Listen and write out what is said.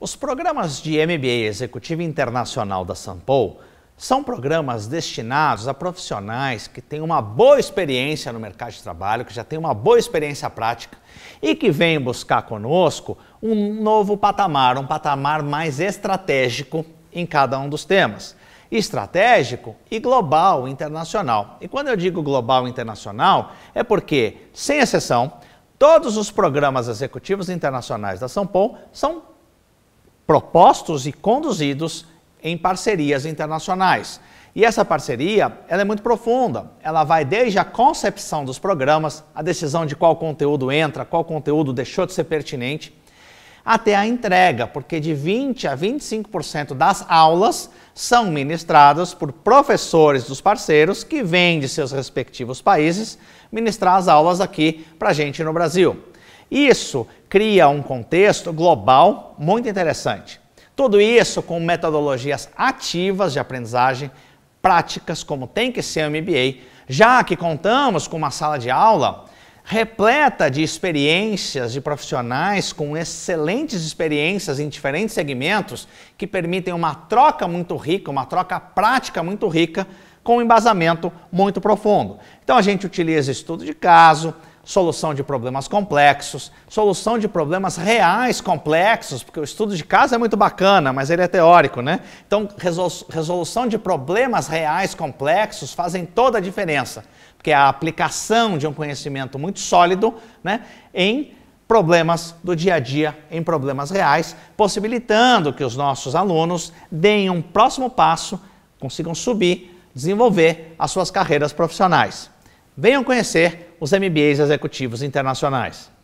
Os programas de MBA Executivo Internacional da Sampol são programas destinados a profissionais que têm uma boa experiência no mercado de trabalho, que já têm uma boa experiência prática e que vêm buscar conosco um novo patamar, um patamar mais estratégico em cada um dos temas. Estratégico e global internacional. E quando eu digo global internacional, é porque, sem exceção, todos os programas executivos internacionais da São Paulo são propostos e conduzidos em parcerias internacionais. E essa parceria ela é muito profunda. Ela vai desde a concepção dos programas, a decisão de qual conteúdo entra, qual conteúdo deixou de ser pertinente, até a entrega, porque de 20 a 25% das aulas são ministradas por professores dos parceiros que vêm de seus respectivos países ministrar as aulas aqui para a gente no Brasil. Isso cria um contexto global muito interessante. Tudo isso com metodologias ativas de aprendizagem, práticas, como tem que ser o MBA, já que contamos com uma sala de aula repleta de experiências de profissionais com excelentes experiências em diferentes segmentos que permitem uma troca muito rica, uma troca prática muito rica, com um embasamento muito profundo. Então a gente utiliza estudo de caso, solução de problemas complexos, solução de problemas reais complexos, porque o estudo de caso é muito bacana, mas ele é teórico, né? Então, resolução de problemas reais complexos fazem toda a diferença, porque é a aplicação de um conhecimento muito sólido, né, em problemas do dia a dia em problemas reais, possibilitando que os nossos alunos deem um próximo passo, consigam subir, desenvolver as suas carreiras profissionais. Venham conhecer os MBAs executivos internacionais.